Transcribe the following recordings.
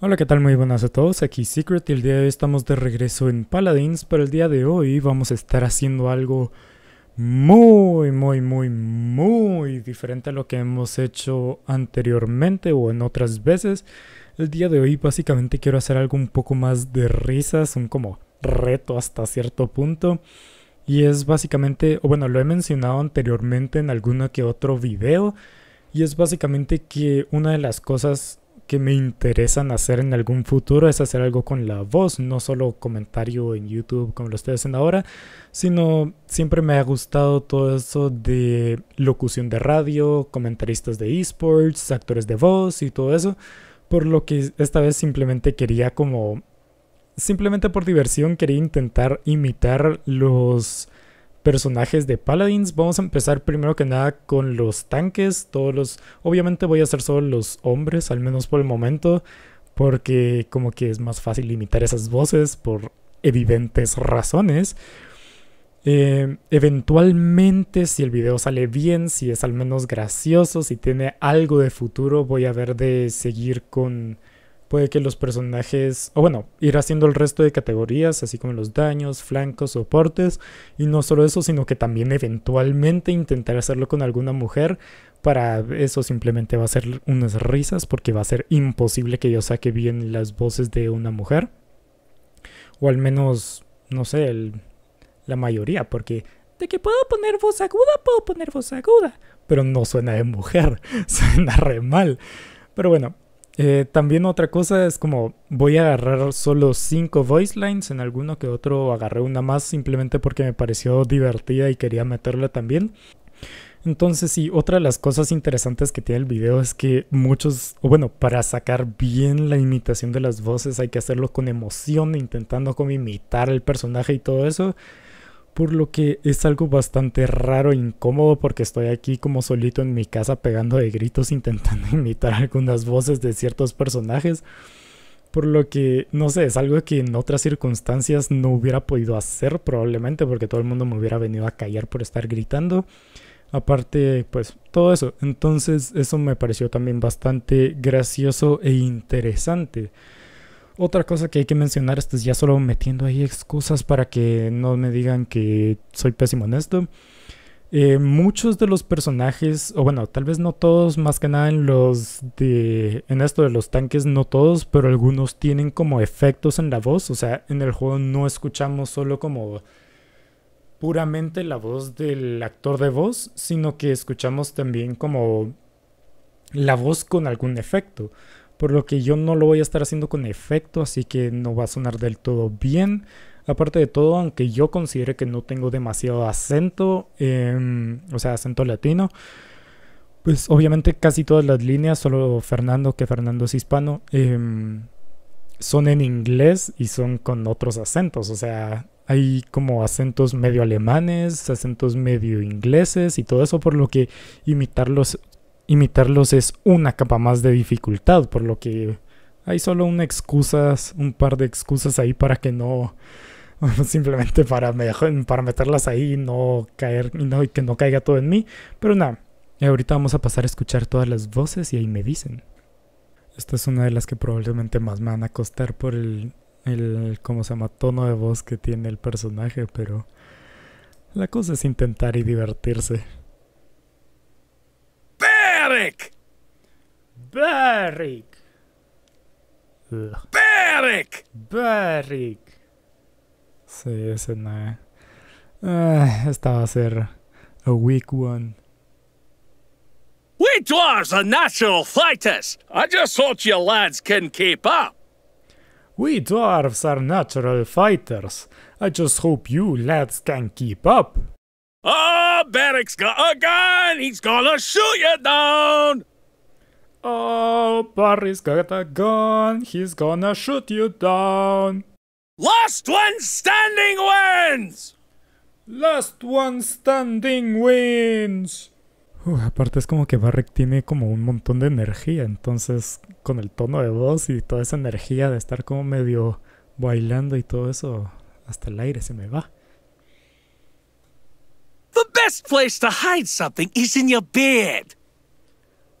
Hola, ¿qué tal? Muy buenas a todos, aquí Secret y el día de hoy estamos de regreso en Paladins, pero el día de hoy vamos a estar haciendo algo muy, muy, muy, muy diferente a lo que hemos hecho anteriormente o en otras veces. El día de hoy básicamente quiero hacer algo un poco más de risas, un como reto hasta cierto punto. Y es básicamente, o bueno, lo he mencionado anteriormente en alguno que otro video. Y es básicamente que una de las cosas que me interesan hacer en algún futuro es hacer algo con la voz, no solo comentario en YouTube como lo estoy haciendo ahora, sino siempre me ha gustado todo eso de locución de radio, comentaristas de esports, actores de voz y todo eso, por lo que esta vez simplemente quería como, simplemente por diversión quería intentar imitar los personajes de paladins. Vamos a empezar primero que nada con los tanques, todos los... Obviamente voy a hacer solo los hombres, al menos por el momento, porque como que es más fácil limitar esas voces por evidentes razones. Eh, eventualmente, si el video sale bien, si es al menos gracioso, si tiene algo de futuro, voy a ver de seguir con Puede que los personajes, o bueno, ir haciendo el resto de categorías, así como los daños, flancos, soportes, y no solo eso, sino que también eventualmente intentar hacerlo con alguna mujer. Para eso simplemente va a ser unas risas, porque va a ser imposible que yo saque bien las voces de una mujer. O al menos, no sé, la mayoría, porque de que puedo poner voz aguda, puedo poner voz aguda. Pero no suena de mujer, suena re mal. Pero bueno, eh, también otra cosa es como voy a agarrar solo cinco voice lines, en alguno que otro agarré una más simplemente porque me pareció divertida y quería meterla también. Entonces sí, otra de las cosas interesantes que tiene el video es que muchos, bueno, para sacar bien la imitación de las voces hay que hacerlo con emoción, intentando como imitar el personaje y todo eso por lo que es algo bastante raro e incómodo porque estoy aquí como solito en mi casa pegando de gritos intentando imitar algunas voces de ciertos personajes, por lo que no sé, es algo que en otras circunstancias no hubiera podido hacer probablemente porque todo el mundo me hubiera venido a callar por estar gritando. Aparte, pues todo eso. Entonces eso me pareció también bastante gracioso e interesante. Otra cosa que hay que mencionar, esto es pues, ya solo metiendo ahí excusas para que no me digan que soy pésimo en esto. Eh, muchos de los personajes, o bueno, tal vez no todos, más que nada en los de. En esto de los tanques, no todos, pero algunos tienen como efectos en la voz. O sea, en el juego no escuchamos solo como puramente la voz del actor de voz, sino que escuchamos también como la voz con algún efecto por lo que yo no lo voy a estar haciendo con efecto, así que no va a sonar del todo bien. Aparte de todo, aunque yo considere que no tengo demasiado acento, em, o sea, acento latino, pues obviamente casi todas las líneas, solo Fernando, que Fernando es hispano, em, son en inglés y son con otros acentos, o sea, hay como acentos medio alemanes, acentos medio ingleses y todo eso, por lo que imitarlos imitarlos es una capa más de dificultad, por lo que hay solo una excusas, un par de excusas ahí para que no simplemente para, para meterlas ahí y no caer y que no caiga todo en mí, pero nada. ahorita vamos a pasar a escuchar todas las voces y ahí me dicen. Esta es una de las que probablemente más me van a costar por el, el ¿cómo se llama? tono de voz que tiene el personaje, pero la cosa es intentar y divertirse. Beric! Beric! Beric! Beric! Sí, ese no. Uh, esta va a ser a weak one. We dwarves are natural fighters! I just thought you lads can keep up! We dwarves are natural fighters. I just hope you lads can keep up. Oh, Barrick's got a gun. He's gonna shoot you down. Oh, Barry's got a gun. He's gonna shoot you down. Last one standing wins. Last one standing wins. aparte es como que Barrick tiene como un montón de energía, entonces con el tono de voz y toda esa energía de estar como medio bailando y todo eso, hasta el aire se me va best place to hide something is in your beard.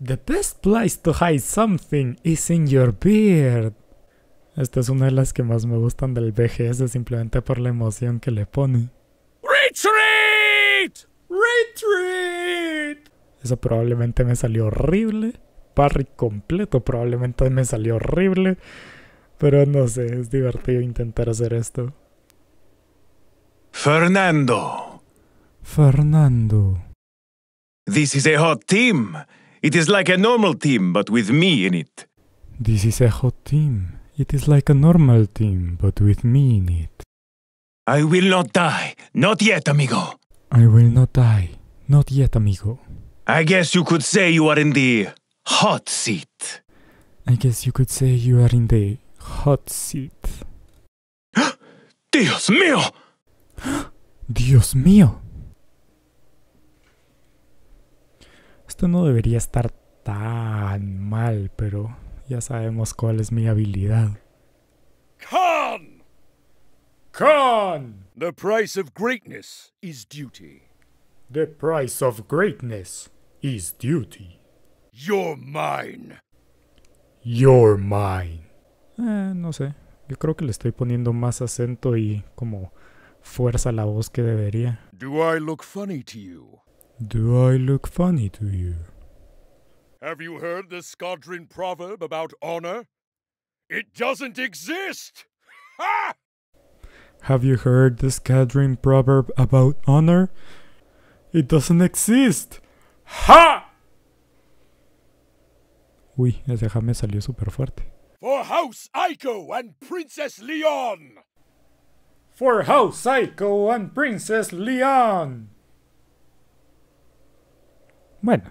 The best place to hide something is in your beard. Esta es una de las que más me gustan del BGS simplemente por la emoción que le pone. Retreat! Retreat! Eso probablemente me salió horrible. Parry completo probablemente me salió horrible. Pero no sé, es divertido intentar hacer esto. Fernando. Fernando. This is a hot team. It is like a normal team, but with me in it. This is a hot team. It is like a normal team, but with me in it. I will not die. Not yet, amigo. I will not die. Not yet, amigo. I guess you could say you are in the hot seat. I guess you could say you are in the hot seat. Dios mío! Dios mío! Esto no debería estar tan mal, pero ya sabemos cuál es mi habilidad. Con! Con! The price of greatness is duty. The price of greatness is duty. You're mine. You're mine. Eh, no sé. Yo creo que le estoy poniendo más acento y como fuerza a la voz que debería. Do I look funny to you? Do I look funny to you? Have you heard the squadron proverb about honor? It doesn't exist! Ha! Have you heard the squadron proverb about honor? It doesn't exist! Ha! Uy, ese ja me salió súper fuerte. For House Aiko and Princess Leon! For House Aiko and Princess Leon! Bueno,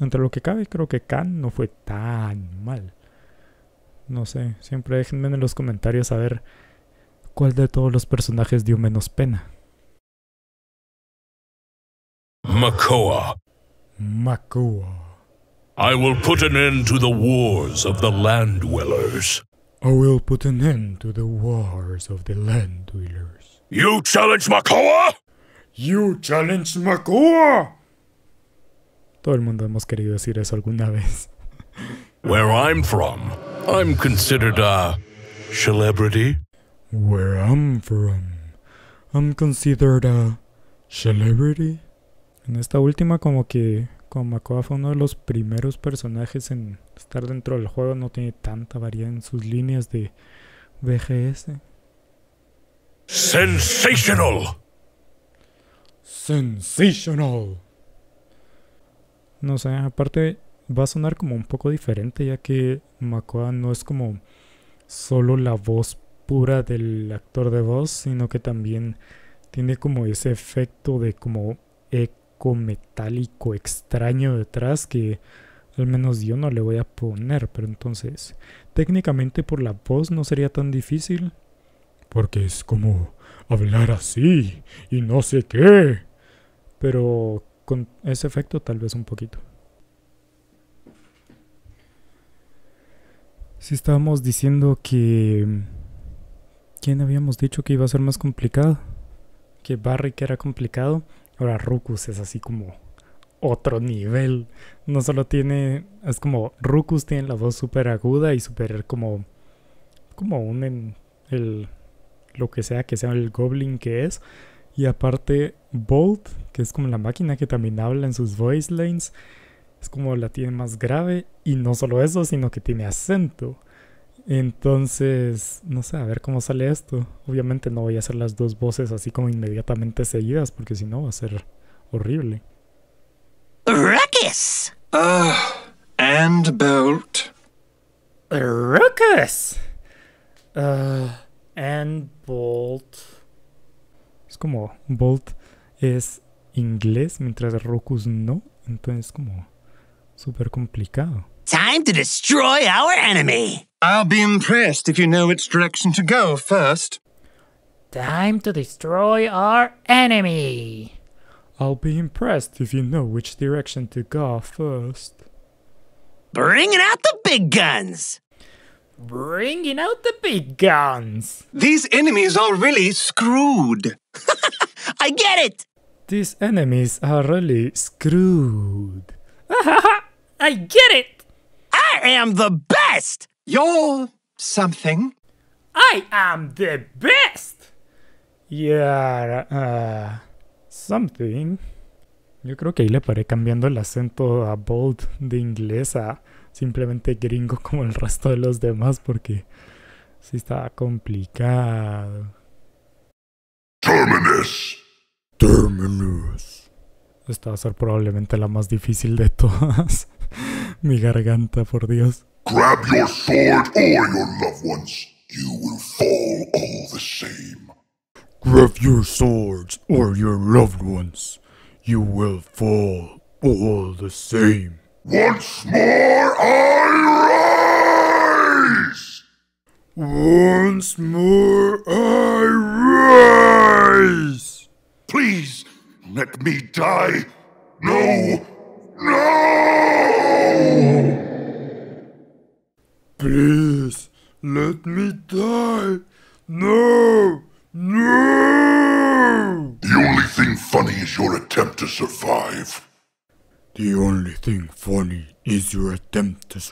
entre lo que cabe, creo que Khan no fue tan mal. No sé, siempre déjenme en los comentarios a ver cuál de todos los personajes dio menos pena. Makoa. Makoa. I will put an end to the wars of the land dwellers. I will put an end to the wars of the land dwellers. You challenge Makoa? You challenge Makoa? Todo el mundo hemos querido decir eso alguna vez. Where I'm from, I'm considered a celebrity. Where I'm from, I'm considered a celebrity. En esta última como que como Makoa fue uno de los primeros personajes en estar dentro del juego, no tiene tanta variedad en sus líneas de VGS. Sensational. Sensational. No sé, aparte va a sonar como un poco diferente ya que Makoa no es como solo la voz pura del actor de voz, sino que también tiene como ese efecto de como eco metálico extraño detrás que al menos yo no le voy a poner, pero entonces técnicamente por la voz no sería tan difícil. Porque es como hablar así y no sé qué. Pero con ese efecto tal vez un poquito. Si estábamos diciendo que... ¿Quién habíamos dicho que iba a ser más complicado? Que Barry que era complicado. Ahora Rukus es así como otro nivel. No solo tiene... Es como Rukus tiene la voz súper aguda y súper como... Como un... el, lo que sea que sea el goblin que es y aparte, Bolt, que es como la máquina que también habla en sus voice lanes, es como la tiene más grave. Y no solo eso, sino que tiene acento. Entonces, no sé, a ver cómo sale esto. Obviamente no voy a hacer las dos voces así como inmediatamente seguidas, porque si no va a ser horrible. Ruckus. Ah, and Bolt. Ruckus. Uh, and Bolt. como Bolt es inglés, mientras Rokus no. Entonces, como súper complicado. Time to destroy our enemy. I'll be impressed if you know which direction to go first. Time to destroy our enemy. I'll be impressed if you know which direction to go first. Bringing out the big guns. Bringing out the big guns. These enemies are really screwed. I get it. These enemies are really screwed. I get it. I am the best. You're something. I am the best. Yeah, uh, something. Yo creo que ahí le paré cambiando el acento a bold de inglesa. simplemente gringo como el resto de los demás porque sí estaba complicado. Terminus. Terminus. Esta va a ser probablemente la más difícil de todas. Mi garganta, por Dios. Grab your sword or your loved ones. You will fall all the same. Grab your swords or your loved ones. You will fall all the same. Once more I rise! Once more I rise! Please, let me die! No!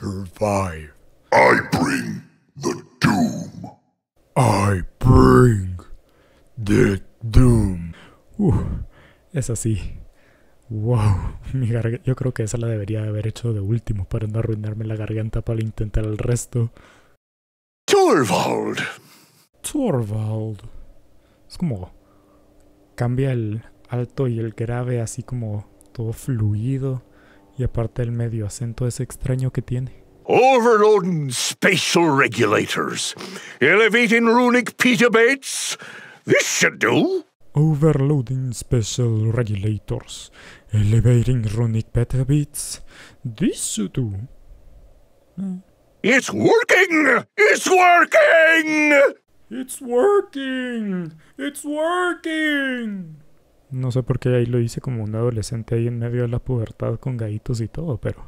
survive. I bring the doom. I bring the doom. es así. Wow, yo creo que esa la debería haber hecho de último para no arruinarme la garganta para intentar el resto. Torvald. Torvald. Es como cambia el alto y el grave así como todo fluido. aparte el medio acento es extraño que tiene. Overloading spatial regulators. Elevating runic petabytes. This should do. Overloading special regulators. Elevating runic petabytes. This should do. It's working! It's working! It's working! It's working! No sé por qué ahí lo hice como un adolescente ahí en medio de la pubertad con gaitos y todo, pero.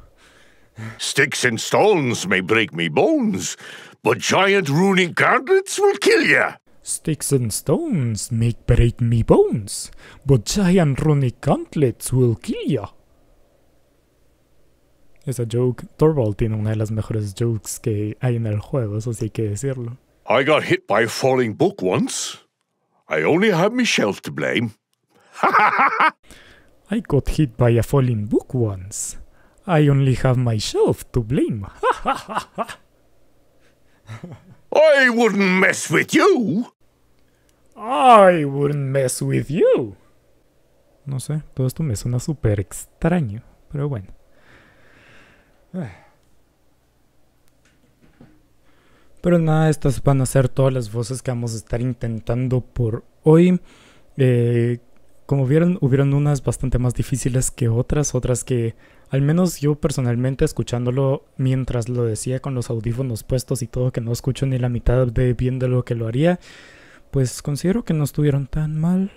Sticks and stones may break me bones, but giant runic gauntlets will kill ya. Sticks and stones may break me bones, but giant runic gauntlets will kill ya. Esa joke, Torvald tiene una de las mejores jokes que hay en el juego, eso sí hay que decirlo. I got hit by a falling book once. I only have myself to blame. I got hit by a falling book once. I only have myself to blame. I wouldn't mess with you. I wouldn't mess with you. No sé, todo esto me suena súper extraño, pero bueno. Pero nada, estas van a ser todas las voces que vamos a estar intentando por hoy. Eh, como vieron, hubieron unas bastante más difíciles que otras, otras que al menos yo personalmente escuchándolo mientras lo decía con los audífonos puestos y todo, que no escucho ni la mitad de bien de lo que lo haría, pues considero que no estuvieron tan mal.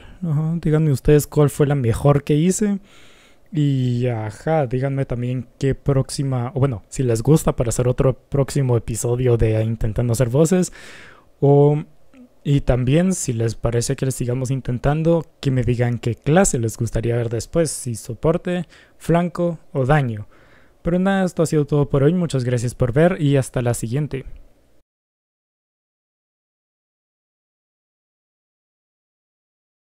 díganme ustedes cuál fue la mejor que hice. Y ajá, díganme también qué próxima, o bueno, si les gusta para hacer otro próximo episodio de Intentando hacer voces, o y también, si les parece que les sigamos intentando, que me digan qué clase les gustaría ver después, si soporte, flanco o daño. Pero nada, esto ha sido todo por hoy, muchas gracias por ver y hasta la siguiente.